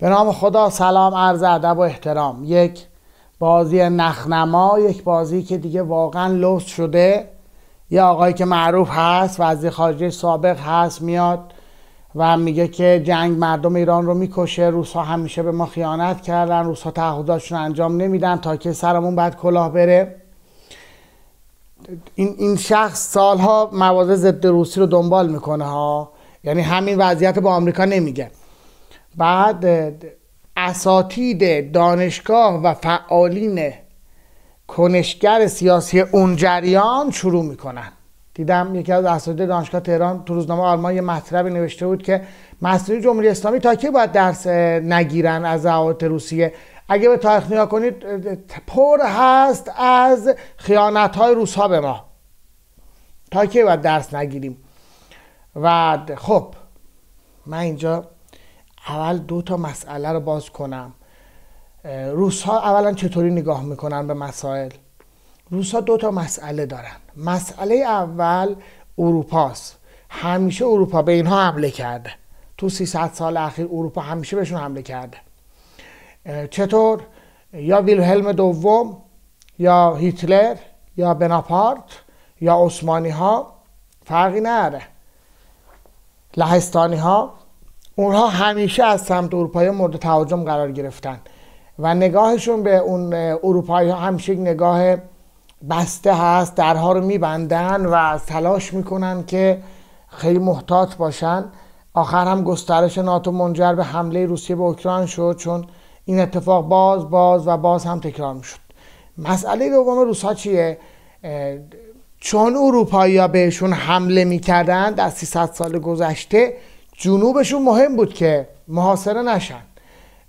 به نام خدا سلام عرض ادب و احترام یک بازی نخنما یک بازی که دیگه واقعا لوس شده یه آقایی که معروف هست وزیر خارجه سابق هست میاد و میگه که جنگ مردم ایران رو میکشه روسا همیشه به ما خیانت کردن روسا تعهداتشون انجام نمیدن تا که سرمون بعد کلاه بره این, این شخص سالها مواضع ضد روسی رو دنبال میکنه ها یعنی همین وضعیت با آمریکا نمیگه بعد اساتید دانشگاه و فعالین کنشگر سیاسی اون جریان شروع میکنن دیدم یکی از اساتید دانشگاه تهران تو روزنامه آلمان یه مطلبی نوشته بود که مسئولین جمهوری اسلامی تا کی باید درس نگیرن از زعات روسیه اگه به تاریخ نگاه کنید پر هست از خیانت های روس ها به ما تا کی باید درس نگیریم و خب من اینجا اول دو تا مسئله رو باز کنم روس ها اولا چطوری نگاه میکنن به مسائل روس ها دو تا مسئله دارن مسئله اول اروپاست همیشه اروپا به اینها حمله کرده تو 300 سال اخیر اروپا همیشه بهشون حمله کرده چطور یا ویلهلم دوم یا هیتلر یا بناپارت یا عثمانی ها فرقی نداره لهستانی ها اونها همیشه از سمت اروپایی مورد تهاجم قرار گرفتن و نگاهشون به اون اروپایی ها همیشه نگاه بسته هست درها رو میبندن و تلاش میکنن که خیلی محتاط باشن آخر هم گسترش ناتو منجر به حمله روسیه به اوکراین شد چون این اتفاق باز باز و باز هم تکرار میشد مسئله دوم روسا چیه چون اروپایی ها بهشون حمله میکردند از 300 سال گذشته جنوبشون مهم بود که محاصره نشن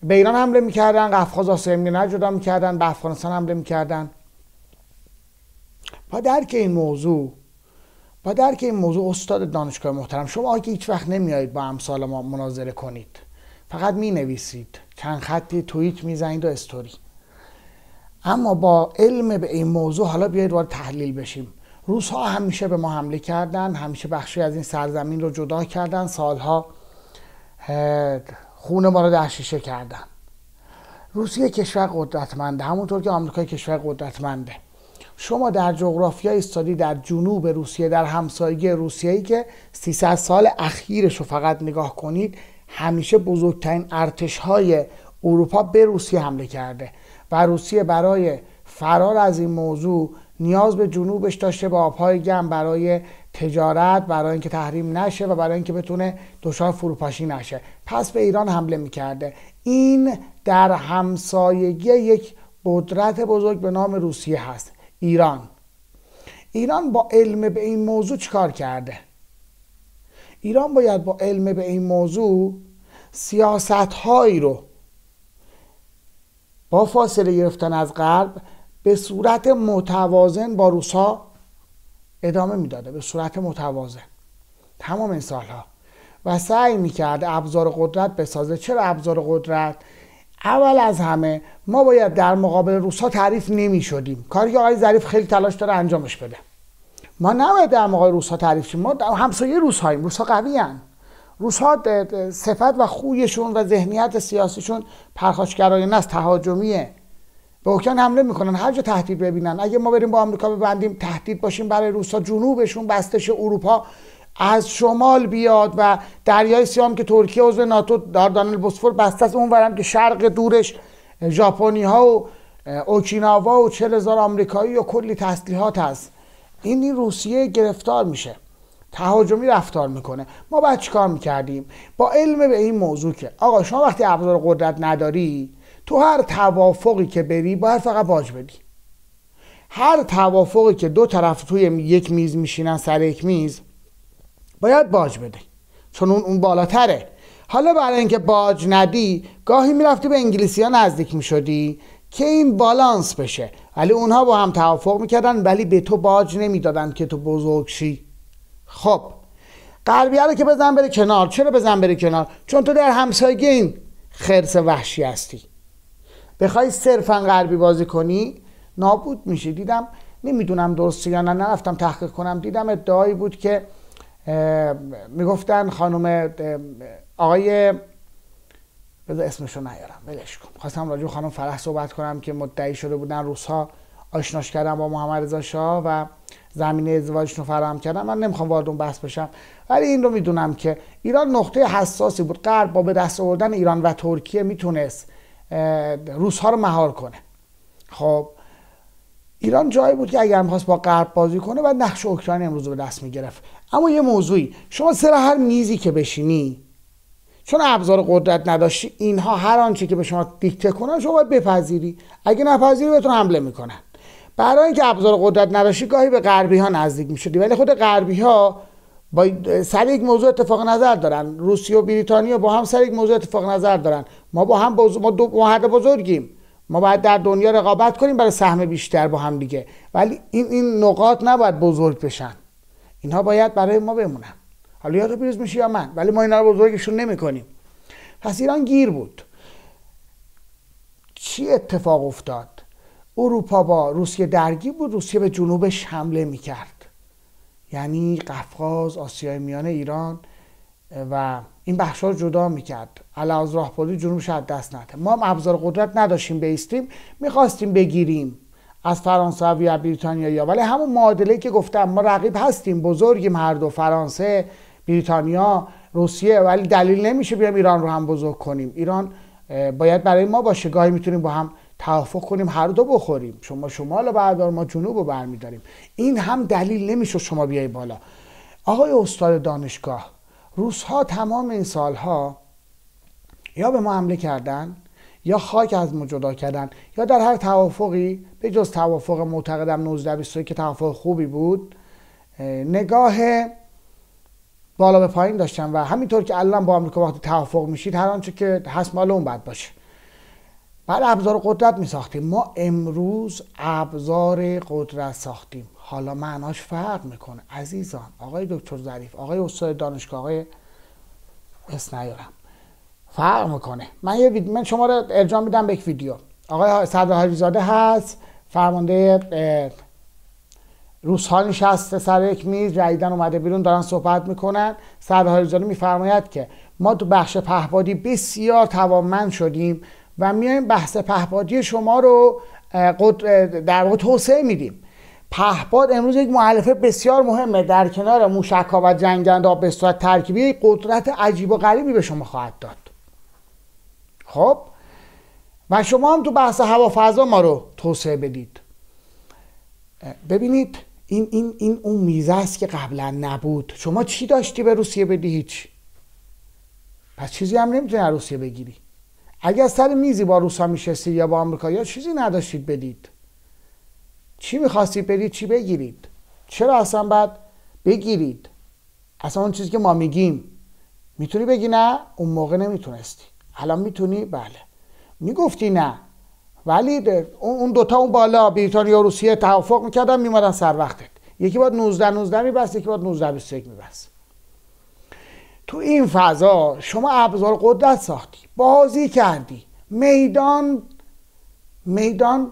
به ایران حمله میکردن قفقاز آسیا نجدا میکردن به افغانستان حمله میکردن با درک این موضوع با درک این موضوع استاد دانشگاه محترم شما که هیچ وقت نمیایید با امثال ما مناظره کنید فقط می نویسید چند خطی توییت زنید و استوری اما با علم به این موضوع حالا بیاید وارد تحلیل بشیم روس ها همیشه به ما حمله کردن همیشه بخشی از این سرزمین رو جدا کردن سالها خون ما رو در شیشه کردن روسیه کشور قدرتمنده همونطور که آمریکا کشور قدرتمنده شما در جغرافیا استادی در جنوب روسیه در همسایگی ای که 300 سال اخیرش رو فقط نگاه کنید همیشه بزرگترین ارتش های اروپا به روسیه حمله کرده و روسیه برای فرار از این موضوع نیاز به جنوبش داشته به آبهای گم برای تجارت برای اینکه تحریم نشه و برای اینکه بتونه دچار فروپاشی نشه پس به ایران حمله میکرده این در همسایگی یک قدرت بزرگ به نام روسیه هست ایران ایران با علم به این موضوع چیکار کرده ایران باید با علم به این موضوع سیاستهایی رو با فاصله گرفتن از غرب به صورت متوازن با روسا ادامه میداده به صورت متوازن تمام این سالها و سعی میکرد ابزار قدرت بسازه چرا ابزار قدرت اول از همه ما باید در مقابل روسا تعریف نمیشدیم کاری که آقای ظریف خیلی تلاش داره انجامش بده ما نباید در مقابل روسا تعریف شیم ما همسایه روس روسا قوی هن. ها صفت و خویشون و ذهنیت سیاسیشون پرخاشگرایانه نست تهاجمیه به اوکراین حمله میکنن هر جا تهدید ببینن اگه ما بریم با آمریکا ببندیم تهدید باشیم برای روسا جنوبشون بستش اروپا از شمال بیاد و دریای سیام که ترکیه عضو ناتو داردانل بوسفور بسته از اونورم که شرق دورش ژاپنی ها و اوکیناوا و چل هزار آمریکایی و کلی تسلیحات هست این, این روسیه گرفتار میشه تهاجمی رفتار میکنه ما بعد چیکار میکردیم با علم به این موضوع که آقا شما وقتی ابزار قدرت نداری تو هر توافقی که بری باید فقط باج بدی هر توافقی که دو طرف توی یک میز میشینن سر یک میز باید باج بده چون اون اون بالاتره حالا برای اینکه باج ندی گاهی میرفتی به انگلیسی ها نزدیک میشدی که این بالانس بشه ولی اونها با هم توافق میکردن ولی به تو باج نمیدادن که تو بزرگ شی خب رو که بزن بره کنار چرا بزن بره کنار چون تو در همسایگی این خرس وحشی هستی بخوای صرفا غربی بازی کنی نابود میشه دیدم نمیدونم درسته یا نه نرفتم تحقیق کنم دیدم ادعایی بود که میگفتن خانم آقای بذار اسمشو نیارم ولش کن خواستم راجع خانم فرح صحبت کنم که مدعی شده بودن ها آشناش کردم با محمد رضا شاه و زمینه ازدواجشون رو فراهم کردم من نمیخوام وارد اون بحث بشم ولی این رو میدونم که ایران نقطه حساسی بود غرب با به دست آوردن ایران و ترکیه میتونست ها رو مهار کنه خب ایران جایی بود که اگر میخواست با غرب بازی کنه و نقش اوکراین امروز به دست میگرفت اما یه موضوعی شما سر هر میزی که بشینی چون ابزار قدرت نداشتی اینها هر آنچه که به شما دیکته کنن شما باید بپذیری اگه نپذیری بهتون حمله میکنن برای اینکه ابزار قدرت نداشتی گاهی به غربی ها نزدیک میشدی ولی خود غربی ها با سر یک موضوع اتفاق نظر دارن روسیه و بریتانیا با هم سر یک موضوع اتفاق نظر دارن ما با هم ما دو مهد بزرگیم ما باید در دنیا رقابت کنیم برای سهم بیشتر با هم دیگه ولی این این نقاط نباید بزرگ بشن اینها باید برای ما بمونن حالا یا تو میشی یا من ولی ما اینا رو بزرگشون نمیکنیم پس ایران گیر بود چی اتفاق افتاد اروپا با روسیه درگیر بود روسیه به جنوبش حمله میکرد یعنی قفقاز آسیای میانه ایران و این بخش رو جدا میکرد علاوز پولی جنوب شد دست نده ما هم ابزار قدرت نداشتیم بیستیم میخواستیم بگیریم از فرانسه یا بریتانیا یا ولی همون معادله که گفتم ما رقیب هستیم بزرگیم هر دو فرانسه بریتانیا روسیه ولی دلیل نمیشه بیام ایران رو هم بزرگ کنیم ایران باید برای ما باشه گاهی میتونیم با هم توافق کنیم هر دو بخوریم شما شمال رو بردار ما جنوب رو برمیداریم این هم دلیل نمیشه شما بیای بالا آقای استاد دانشگاه روس ها تمام این سالها یا به ما حمله کردن یا خاک از ما جدا کردن یا در هر توافقی به جز توافق معتقدم 19 که توافق خوبی بود نگاه بالا به پایین داشتن و همینطور که الان با آمریکا وقتی توافق میشید هر آنچه که هست مال اون بد باشه بعد ابزار قدرت می ساختیم ما امروز ابزار قدرت ساختیم حالا معناش فرق میکنه عزیزان آقای دکتر ظریف آقای استاد دانشگاه آقای اسم فرق میکنه من یه من شما رو ارجاع میدم به یک ویدیو آقای صدر حاجی هست فرمانده روس ها نشسته سر یک میز جدیدن اومده بیرون دارن صحبت میکنن صدر حاجی میفرماید که ما تو بخش پهبادی بسیار توانمند شدیم و میایم بحث پهپادی شما رو در واقع توسعه میدیم پهپاد امروز یک معلفه بسیار مهمه در کنار موشک‌ها و جنگنده ها به صورت ترکیبی قدرت عجیب و غریبی به شما خواهد داد خب و شما هم تو بحث هوافضا ما رو توسعه بدید ببینید این این این اون میزه است که قبلا نبود شما چی داشتی به روسیه بدی هیچ پس چیزی هم نمیتونی روسیه بگیری اگر سر میزی با روسا میشستید یا با یا چیزی نداشتید بدید چی میخواستید بدید چی بگیرید چرا اصلا بعد بگیرید اصلا اون چیزی که ما میگیم میتونی بگی نه اون موقع نمیتونستی الان میتونی بله میگفتی نه ولی اون دوتا اون بالا بریتانیا و روسیه توافق میکردن میمدن سر وقتت یکی باید 19 19 میبست یکی باید 19 21 میبست تو این فضا شما ابزار قدرت ساختی بازی کردی میدان میدان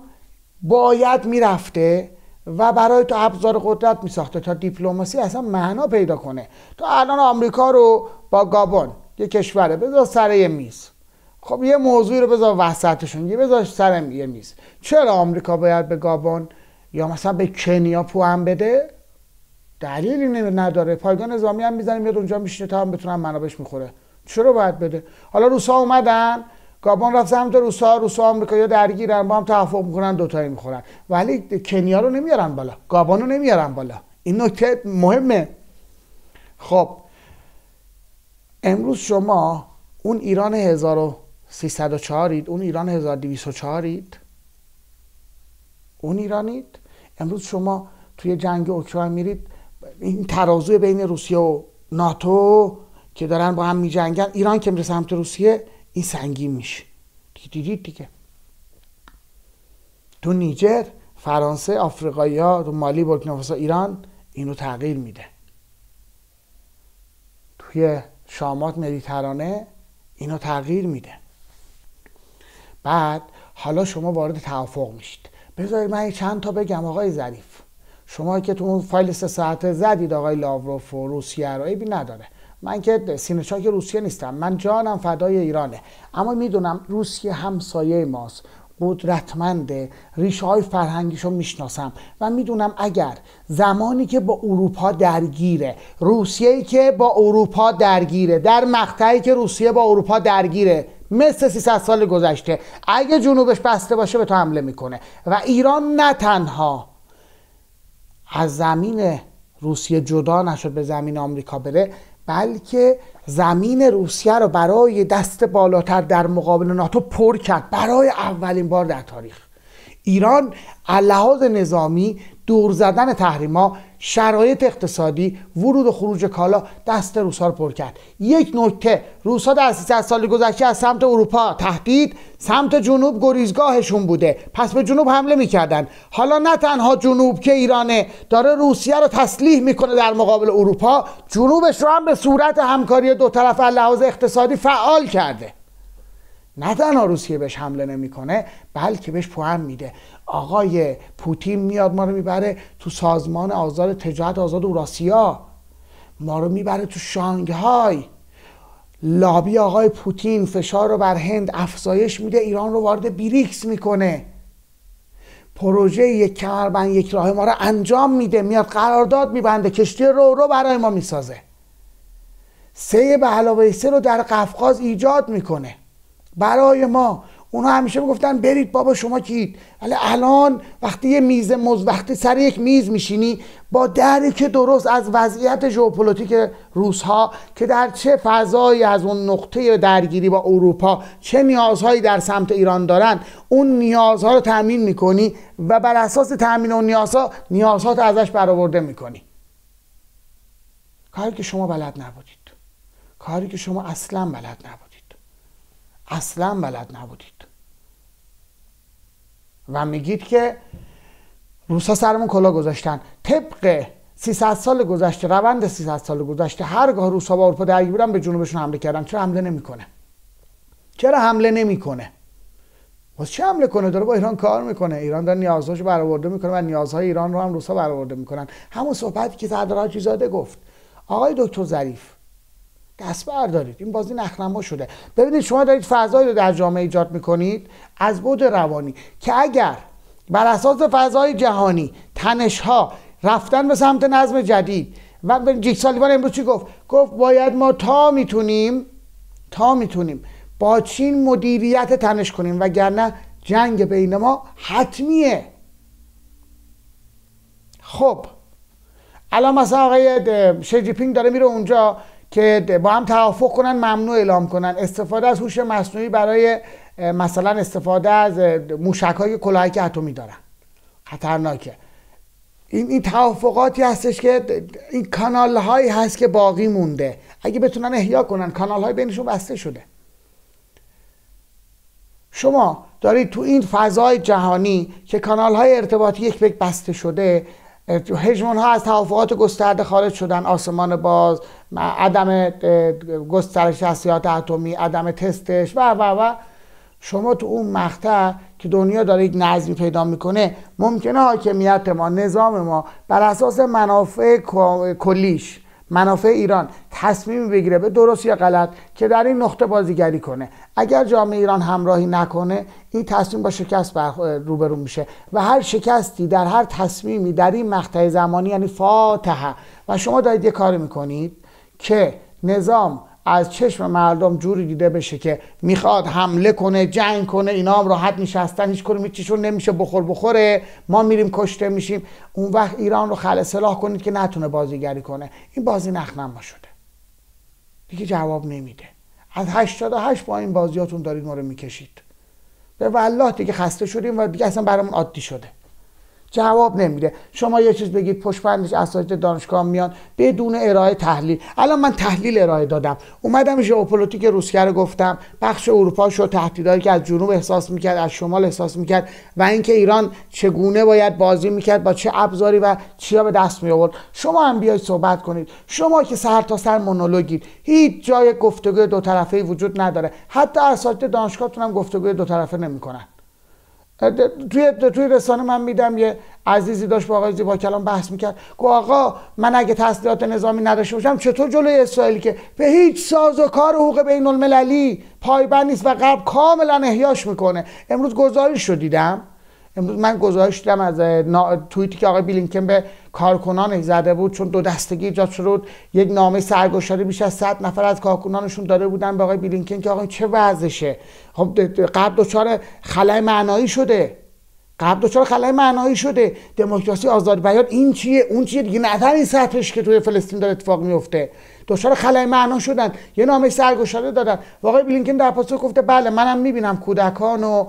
باید میرفته و برای تو ابزار قدرت میساخته تا دیپلماسی اصلا معنا پیدا کنه تو الان آمریکا رو با گابون یه کشوره بذار سر یه میز خب یه موضوعی رو بذار وسطشون یه بذار سر یه میز چرا آمریکا باید به گابون یا مثلا به کنیا هم بده دلیلی نداره پایگاه نظامی هم میزنیم میاد اونجا میشینه تا هم بتونن منابش میخوره چرا باید بده حالا روسا اومدن گابون رفت سمت روسا روسا آمریکا درگیرن با هم توافق میکنن دو دوتایی میخورن ولی کنیا رو نمیارن بالا گابون رو نمیارن بالا این نکته مهمه خب امروز شما اون ایران 1304 اید اون ایران 1204 اید اون ایرانید امروز شما توی جنگ اوکراین میرید این ترازوی بین روسیه و ناتو که دارن با هم میجنگن ایران که میره سمت روسیه این سنگین میشه دیدید دیگه تو نیجر فرانسه آفریقایی ها تو مالی بورکینافاسو ایران اینو تغییر میده توی شامات مدیترانه اینو تغییر میده بعد حالا شما وارد توافق میشید بذارید من چند تا بگم آقای ظریف شما که تو اون فایل سه ساعته زدید آقای لاوروف و روسیه رو نداره من که سینچاک روسیه نیستم من جانم فدای ایرانه اما میدونم روسیه همسایه ماست قدرتمنده ریشه های فرهنگیش رو میشناسم و میدونم اگر زمانی که با اروپا درگیره روسیه که با اروپا درگیره در مقطعی که روسیه با اروپا درگیره مثل 300 سال گذشته اگه جنوبش بسته باشه به تو حمله میکنه و ایران نه تنها از زمین روسیه جدا نشد به زمین آمریکا بره بلکه زمین روسیه را برای دست بالاتر در مقابل ناتو پر کرد برای اولین بار در تاریخ ایران لحاظ نظامی دور زدن تحریما شرایط اقتصادی ورود و خروج کالا دست روسا رو پر کرد یک نکته روسا در 300 سال گذشته از سمت اروپا تهدید سمت جنوب گریزگاهشون بوده پس به جنوب حمله میکردن حالا نه تنها جنوب که ایرانه داره روسیه رو تسلیح میکنه در مقابل اروپا جنوبش رو هم به صورت همکاری دو طرف لحاظ اقتصادی فعال کرده نه تنها روسیه بهش حمله نمیکنه بلکه بهش پوهم میده آقای پوتین میاد ما رو میبره تو سازمان آزاد تجارت آزاد اوراسیا ما رو میبره تو شانگهای لابی آقای پوتین فشار رو بر هند افزایش میده ایران رو وارد بریکس میکنه پروژه یک کمربند یک راه ما رو انجام میده میاد قرارداد میبنده کشتی رو رو برای ما میسازه سه به علاوه سه رو در قفقاز ایجاد میکنه برای ما اونا همیشه میگفتن برید بابا شما کید ولی الان وقتی یه میز مز وقتی سر یک میز میشینی با که درست از وضعیت ژئوپلیتیک روسها که در چه فضایی از اون نقطه درگیری با اروپا چه نیازهایی در سمت ایران دارن اون نیازها رو تامین میکنی و بر اساس تامین اون نیازها نیازها ازش برآورده میکنی کاری که شما بلد نبودید کاری که شما اصلا بلد نبودید اصلا بلد نبودید و میگید که روسا سرمون کلا گذاشتن طبق 300 سال گذشته روند 300 سال گذشته هرگاه روسا با اروپا درگیر بودن به جنوبشون حمله کردن چرا حمله نمیکنه چرا حمله نمیکنه واسه چه حمله کنه داره با ایران کار میکنه ایران داره نیازهاشو برآورده میکنه و نیازهای ایران رو هم روسا برآورده میکنن همون صحبتی که سردار حاجی زاده گفت آقای دکتر ظریف دست بردارید این بازی نخنما شده ببینید شما دارید فضایی رو در جامعه ایجاد میکنید از بود روانی که اگر بر اساس فضای جهانی تنش ها رفتن به سمت نظم جدید و جیک سالیوان امروز چی گفت گفت باید ما تا میتونیم تا میتونیم با چین مدیریت تنش کنیم وگرنه جنگ بین ما حتمیه خب الان مثلا آقای شی داره میره اونجا که با هم توافق کنن ممنوع اعلام کنن استفاده از هوش مصنوعی برای مثلا استفاده از موشک های کلاهک اتمی دارن خطرناکه این این توافقاتی هستش که این کانال هست که باقی مونده اگه بتونن احیا کنن کانال های بینشون بسته شده شما دارید تو این فضای جهانی که کانال های ارتباطی یک به بسته شده هژمون ها از توافقات گسترده خارج شدن آسمان باز عدم گسترش اسیات اتمی عدم تستش و و و شما تو اون مقطع که دنیا داره یک نظمی پیدا میکنه ممکنه حاکمیت ما نظام ما بر اساس منافع کلیش منافع ایران تصمیم بگیره به درست یا غلط که در این نقطه بازیگری کنه اگر جامعه ایران همراهی نکنه این تصمیم با شکست روبرو میشه و هر شکستی در هر تصمیمی در این مقطع زمانی یعنی فاتحه و شما دارید یه کاری میکنید که نظام از چشم مردم جوری دیده بشه که میخواد حمله کنه جنگ کنه اینا هم راحت نشستن هیچ کنیم چیشون نمیشه بخور بخوره ما میریم کشته میشیم اون وقت ایران رو خل سلاح کنید که نتونه بازیگری کنه این بازی نخنما شده دیگه جواب نمیده از 88 با این بازیاتون دارید ما رو میکشید به والله دیگه خسته شدیم و دیگه اصلا برامون عادی شده جواب نمیده شما یه چیز بگید پشت پرندش اساتید دانشگاه میان بدون ارائه تحلیل الان من تحلیل ارائه دادم اومدم ژئوپلیتیک روسیه رو گفتم بخش اروپا شو تهدیدهایی که از جنوب احساس میکرد از شمال احساس میکرد و اینکه ایران چگونه باید بازی میکرد با چه ابزاری و چیا به دست می آورد شما هم بیاید صحبت کنید شما که سر تا سر مونولوگید هیچ جای گفتگوی دو طرفه وجود نداره حتی اساتید دانشگاهتون هم گفتگوی دو طرفه نمیکنن توی توی رسانه من میدم یه عزیزی داشت با آقای زیبا کلام بحث میکرد گو آقا من اگه تسلیحات نظامی نداشته باشم چطور جلوی اسرائیل که به هیچ ساز و کار حقوق بین المللی پایبند نیست و قبل کاملا احیاش میکنه امروز گزارش رو دیدم امروز من گذاشتم از توییتی که آقای بلینکن به کارکنان زده بود چون دو دستگی ایجاد شده بود یک نامه سرگشاده بیش از 100 نفر از کارکنانشون داده بودن به آقای بلینکن که آقای چه وضعشه خب قبل دچار خلای معنایی شده قبل دچار خلای معنایی شده دموکراسی آزاد بیان این چیه اون چیه دیگه نظر این سطحش که توی فلسطین داره اتفاق میفته دچار خلای معنا شدن یه نامه سرگشاده دادن آقای بلینکن در پاسخ گفته بله منم میبینم کودکان و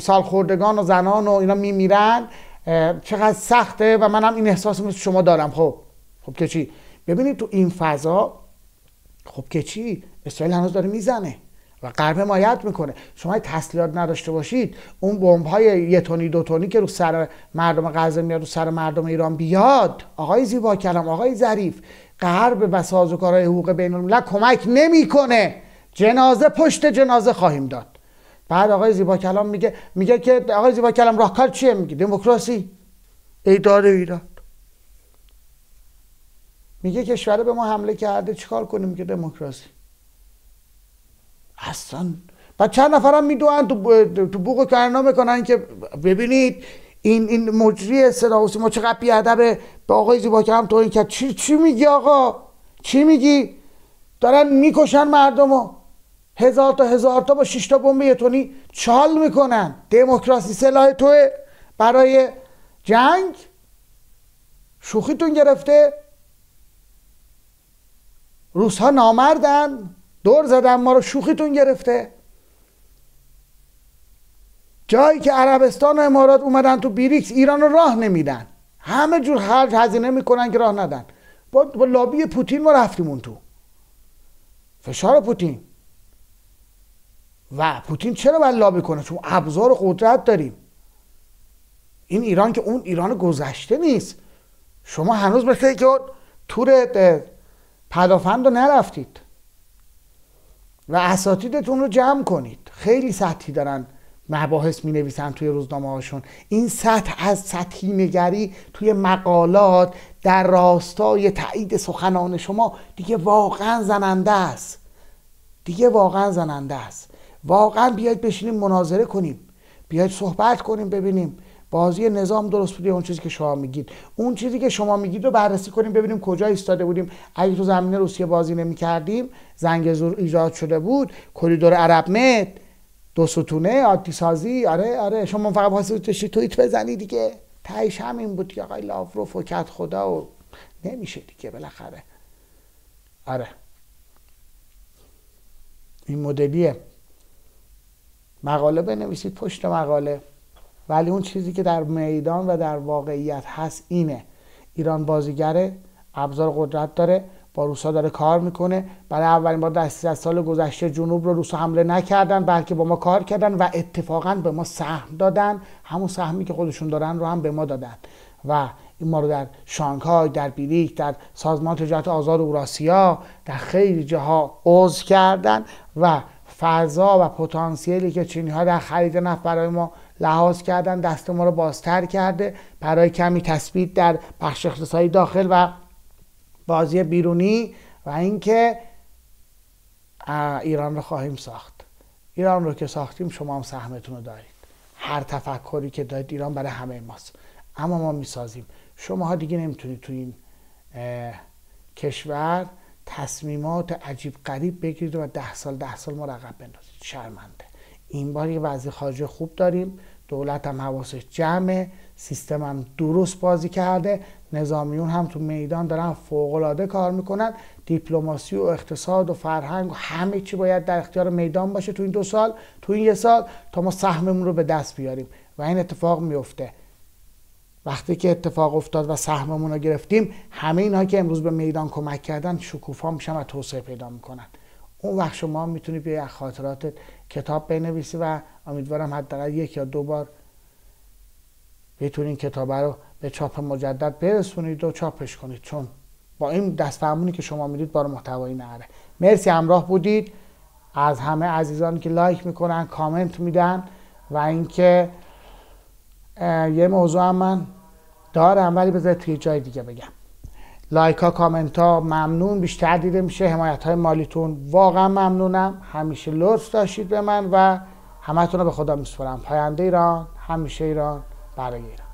سالخوردگان و زنان و اینا میمیرن چقدر سخته و منم این احساس مثل شما دارم خب خب که چی ببینید تو این فضا خب که چی اسرائیل هنوز داره میزنه و غرب حمایت میکنه شما تسلیحات نداشته باشید اون بمب های یه تونی دو تونی که رو سر مردم غزه میاد و سر مردم ایران بیاد آقای زیبا کلام آقای ظریف غرب و سازوکارهای حقوق بین الملل کمک نمیکنه جنازه پشت جنازه خواهیم داد بعد آقای زیبا کلام میگه میگه که آقای زیبا کلام راهکار چیه میگه دموکراسی ایدار ایران میگه کشور به ما حمله کرده چیکار کنیم که دموکراسی اصلا بعد چند نفرم میدونن تو تو بوق کرنا میکنن که ببینید این این مجری صدا ما چقدر بی به آقای زیبا کلام تو این کرد چی چی میگی آقا چی میگی دارن میکشن مردمو هزار تا هزار تا با شش تا بمب یتونی چال میکنن دموکراسی سلاح توه برای جنگ شوخیتون گرفته روس ها نامردن دور زدن ما رو شوخیتون گرفته جایی که عربستان و امارات اومدن تو بیریکس ایران رو راه نمیدن همه جور خرج هزینه میکنن که راه ندن با, لابی پوتین ما رفتیم تو فشار پوتین و پوتین چرا باید لابی کنه چون ابزار قدرت داریم این ایران که اون ایران گذشته نیست شما هنوز مثل که تور پدافند رو نرفتید و اساتیدتون رو جمع کنید خیلی سطحی دارن مباحث می نویسن توی روزنامه هاشون این سطح از سطحی نگری توی مقالات در راستای تایید سخنان شما دیگه واقعا زننده است دیگه واقعا زننده است واقعا بیاید بشینیم مناظره کنیم بیاید صحبت کنیم ببینیم بازی نظام درست بودی اون چیزی که شما میگید اون چیزی که شما میگید رو بررسی کنیم ببینیم کجا ایستاده بودیم اگه تو زمین روسیه بازی نمیکردیم زنگ زور ایجاد شده بود کریدور عرب مد دو ستونه عادی سازی آره آره شما فقط واسه توییت بزنی دیگه تهش همین بود که آقای لاوروف و کت خدا و نمیشه دیگه بالاخره آره این مدلیه مقاله بنویسید پشت مقاله ولی اون چیزی که در میدان و در واقعیت هست اینه ایران بازیگره ابزار قدرت داره با روسا داره کار میکنه برای اولین بار در از سال گذشته جنوب رو روسا حمله نکردن بلکه با ما کار کردن و اتفاقا به ما سهم دادن همون سهمی که خودشون دارن رو هم به ما دادن و این ما رو در شانگهای در بیلیک در سازمان تجارت آزاد اوراسیا در خیلی جاها عضو کردن و فضا و پتانسیلی که چینی ها در خرید نفت برای ما لحاظ کردن دست ما رو بازتر کرده برای کمی تثبیت در بخش اقتصادی داخل و بازی بیرونی و اینکه ایران رو خواهیم ساخت ایران رو که ساختیم شما هم سهمتون رو دارید هر تفکری که دارید ایران برای همه ماست اما ما میسازیم شما ها دیگه نمیتونید تو این کشور تصمیمات عجیب قریب بگیرید و ده سال ده سال مرقب بندازید شرمنده این بار یه وضعی خارجه خوب داریم دولت هم حواسش جمعه سیستم هم درست بازی کرده نظامیون هم تو میدان دارن فوقالعاده کار میکنن دیپلماسی و اقتصاد و فرهنگ و همه چی باید در اختیار میدان باشه تو این دو سال تو این یه سال تا ما سهممون رو به دست بیاریم و این اتفاق میفته وقتی که اتفاق افتاد و سهممون رو گرفتیم همه اینها که امروز به میدان کمک کردن شکوفا میشن و توسعه پیدا میکنن اون وقت شما میتونی به خاطرات کتاب بنویسی و امیدوارم حداقل یک یا دو بار بتونین کتاب رو به چاپ مجدد برسونید و چاپش کنید چون با این دست که شما میدید بار محتوایی نره مرسی همراه بودید از همه عزیزان که لایک میکنن کامنت میدن و اینکه یه موضوع هم من دارم ولی بذار توی جای دیگه بگم لایک ها کامنت ها ممنون بیشتر دیده میشه حمایت های مالیتون واقعا ممنونم همیشه لطف داشتید به من و همتون رو به خدا میسپرم پاینده ایران همیشه ایران برای ایران